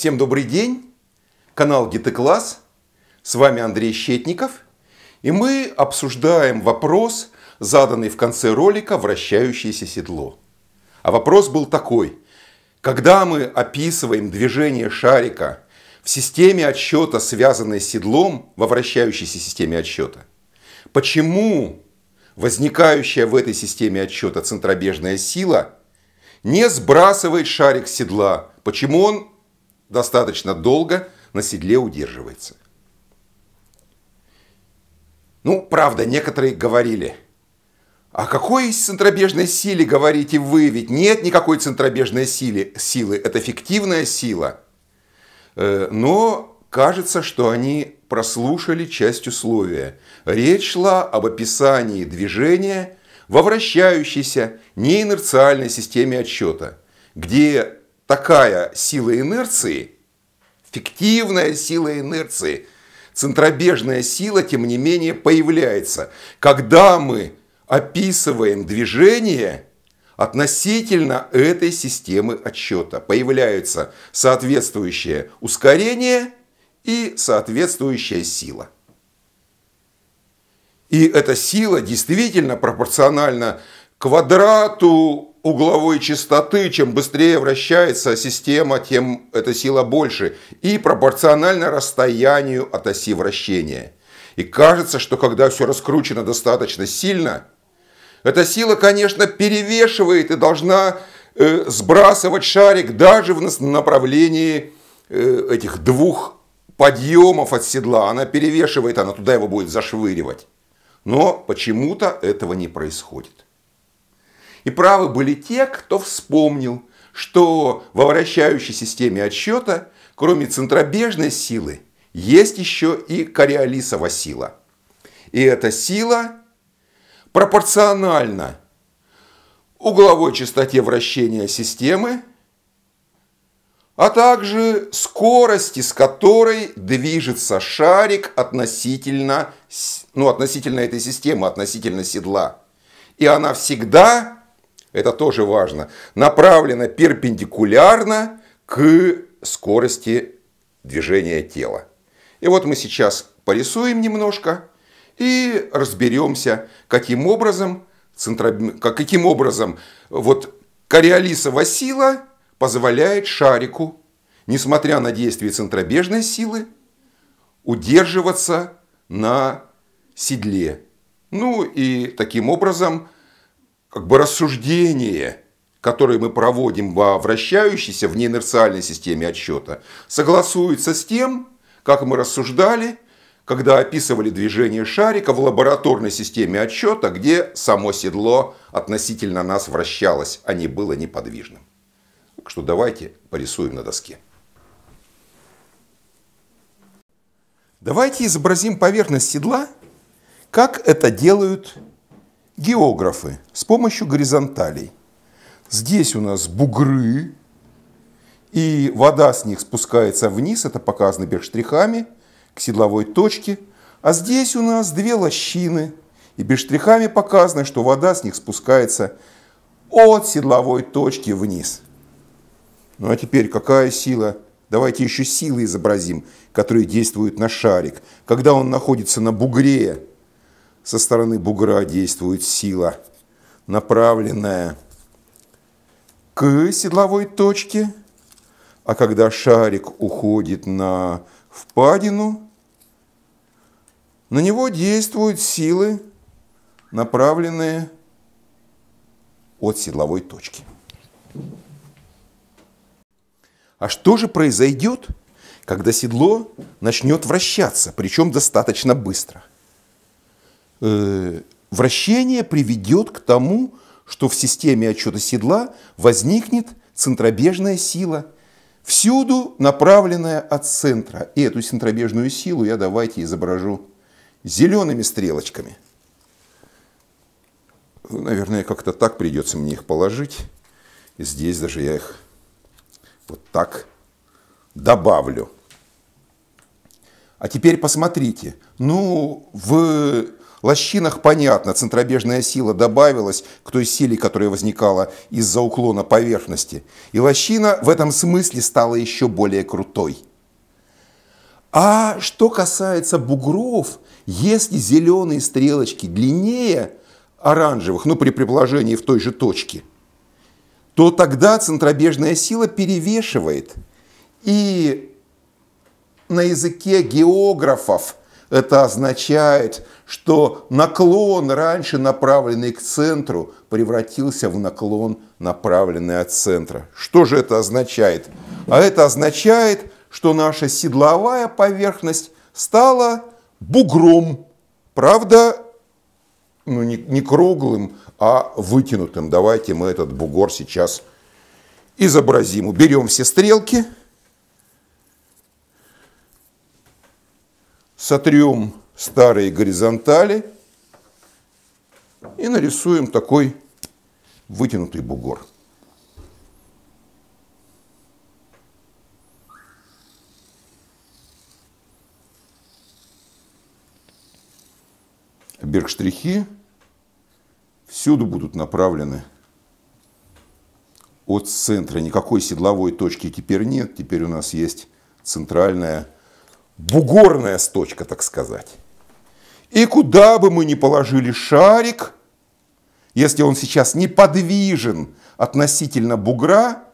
Всем добрый день, канал Гитекласс, с вами Андрей Щетников, и мы обсуждаем вопрос, заданный в конце ролика «Вращающееся седло». А вопрос был такой, когда мы описываем движение шарика в системе отсчета, связанной с седлом, во вращающейся системе отсчета, почему возникающая в этой системе отсчета центробежная сила не сбрасывает шарик с седла, почему он достаточно долго на седле удерживается. Ну, правда, некоторые говорили, о «А какой центробежной силе говорите вы? Ведь нет никакой центробежной силы, силы. это фиктивная сила. Э, но кажется, что они прослушали часть условия. Речь шла об описании движения во вращающейся неинерциальной системе отсчета, где такая сила инерции, фиктивная сила инерции, центробежная сила, тем не менее, появляется, когда мы описываем движение относительно этой системы отсчета. Появляются соответствующее ускорение и соответствующая сила. И эта сила действительно пропорциональна квадрату угловой частоты, чем быстрее вращается система, тем эта сила больше и пропорционально расстоянию от оси вращения. И кажется, что когда все раскручено достаточно сильно, эта сила, конечно, перевешивает и должна э, сбрасывать шарик даже в направлении э, этих двух подъемов от седла. Она перевешивает, она туда его будет зашвыривать. Но почему-то этого не происходит. И правы были те, кто вспомнил, что во вращающей системе отсчета, кроме центробежной силы, есть еще и кориолисова сила. И эта сила пропорциональна угловой частоте вращения системы, а также скорости, с которой движется шарик относительно, ну, относительно этой системы, относительно седла. И она всегда это тоже важно, направлена перпендикулярно к скорости движения тела. И вот мы сейчас порисуем немножко и разберемся, каким образом, центро... каким образом вот кориолисова сила позволяет шарику, несмотря на действие центробежной силы, удерживаться на седле. Ну и таким образом – как бы рассуждение, которое мы проводим во вращающейся в неинерциальной системе отсчета, согласуется с тем, как мы рассуждали, когда описывали движение шарика в лабораторной системе отсчета, где само седло относительно нас вращалось, а не было неподвижным. Так что давайте порисуем на доске. Давайте изобразим поверхность седла, как это делают Географы с помощью горизонталей. Здесь у нас бугры, и вода с них спускается вниз, это показано бештрихами, к седловой точке. А здесь у нас две лощины, и бештрихами показано, что вода с них спускается от седловой точки вниз. Ну а теперь какая сила? Давайте еще силы изобразим, которые действуют на шарик. Когда он находится на бугре, со стороны бугра действует сила, направленная к седловой точке, а когда шарик уходит на впадину, на него действуют силы, направленные от седловой точки. А что же произойдет, когда седло начнет вращаться, причем достаточно быстро? Э, вращение приведет к тому, что в системе отчета седла возникнет центробежная сила, всюду направленная от центра. И эту центробежную силу я давайте изображу зелеными стрелочками. Ну, наверное, как-то так придется мне их положить. Здесь даже я их вот так добавлю. А теперь посмотрите. Ну, в лощинах понятно, центробежная сила добавилась к той силе, которая возникала из-за уклона поверхности. И лощина в этом смысле стала еще более крутой. А что касается бугров, если зеленые стрелочки длиннее оранжевых, ну при предположении в той же точке, то тогда центробежная сила перевешивает. И на языке географов – это означает, что наклон, раньше направленный к центру, превратился в наклон, направленный от центра. Что же это означает? А это означает, что наша седловая поверхность стала бугром. Правда, ну, не, не круглым, а вытянутым. Давайте мы этот бугор сейчас изобразим. Уберем все стрелки – сотрем старые горизонтали и нарисуем такой вытянутый бугор. Бергштрихи всюду будут направлены от центра. Никакой седловой точки теперь нет. Теперь у нас есть центральная бугорная сточка, так сказать. И куда бы мы ни положили шарик, если он сейчас неподвижен относительно бугра,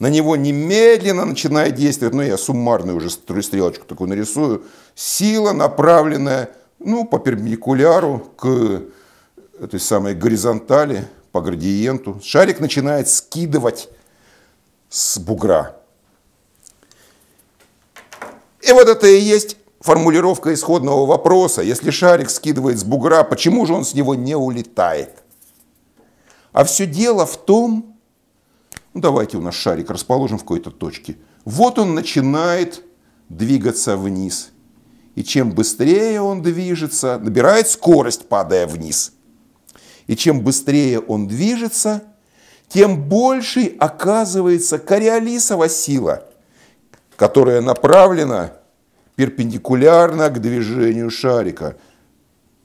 на него немедленно начинает действовать, ну я суммарную уже стрелочку такую нарисую, сила, направленная ну, по перпендикуляру к этой самой горизонтали, по градиенту. Шарик начинает скидывать с бугра. И вот это и есть формулировка исходного вопроса. Если шарик скидывает с бугра, почему же он с него не улетает? А все дело в том, ну давайте у нас шарик расположен в какой-то точке. Вот он начинает двигаться вниз. И чем быстрее он движется, набирает скорость, падая вниз. И чем быстрее он движется, тем больше оказывается кориолисова сила – которая направлена перпендикулярно к движению шарика.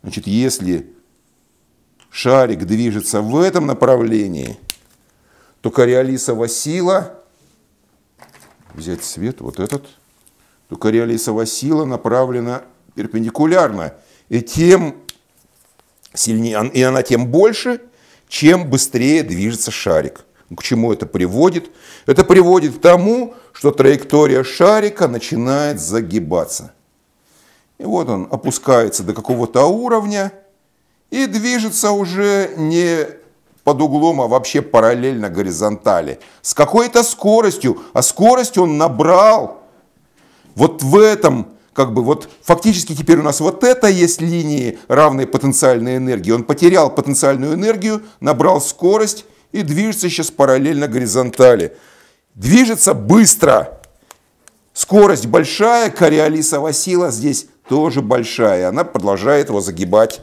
Значит, если шарик движется в этом направлении, то кориолисова сила, взять свет вот этот, то кориолисова сила направлена перпендикулярно. И тем сильнее, и она тем больше, чем быстрее движется шарик. К чему это приводит? Это приводит к тому, что траектория шарика начинает загибаться. И вот он опускается до какого-то уровня и движется уже не под углом, а вообще параллельно горизонтали. С какой-то скоростью, а скорость он набрал. Вот в этом, как бы, вот фактически теперь у нас вот это есть линии равной потенциальной энергии. Он потерял потенциальную энергию, набрал скорость и движется сейчас параллельно горизонтали. Движется быстро. Скорость большая, кориолисова сила здесь тоже большая. Она продолжает его загибать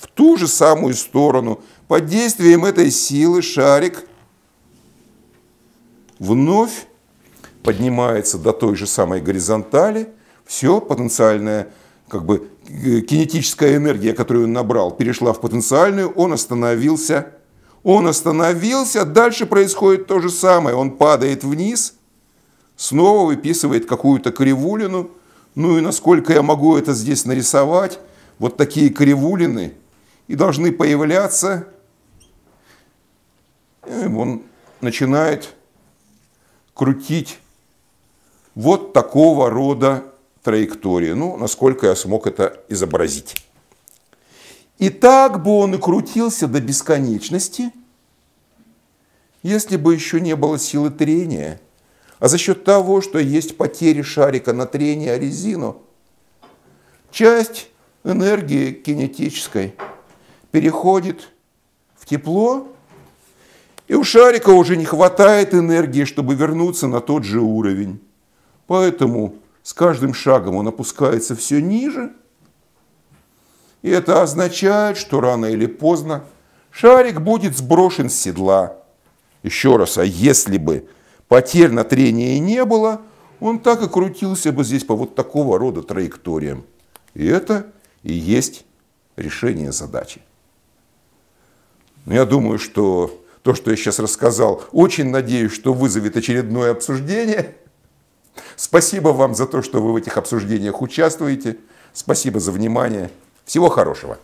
в ту же самую сторону. Под действием этой силы шарик вновь поднимается до той же самой горизонтали. Все потенциальное как бы э, кинетическая энергия, которую он набрал, перешла в потенциальную, он остановился он остановился, дальше происходит то же самое. Он падает вниз, снова выписывает какую-то кривулину. Ну и насколько я могу это здесь нарисовать, вот такие кривулины и должны появляться. И э, он начинает крутить вот такого рода траектории. Ну, насколько я смог это изобразить. И так бы он и крутился до бесконечности, если бы еще не было силы трения. А за счет того, что есть потери шарика на трение о резину, часть энергии кинетической переходит в тепло, и у шарика уже не хватает энергии, чтобы вернуться на тот же уровень. Поэтому с каждым шагом он опускается все ниже – и это означает, что рано или поздно шарик будет сброшен с седла. Еще раз, а если бы потерь на трении не было, он так и крутился бы здесь по вот такого рода траекториям. И это и есть решение задачи. Но ну, Я думаю, что то, что я сейчас рассказал, очень надеюсь, что вызовет очередное обсуждение. Спасибо вам за то, что вы в этих обсуждениях участвуете. Спасибо за внимание. Всего хорошего!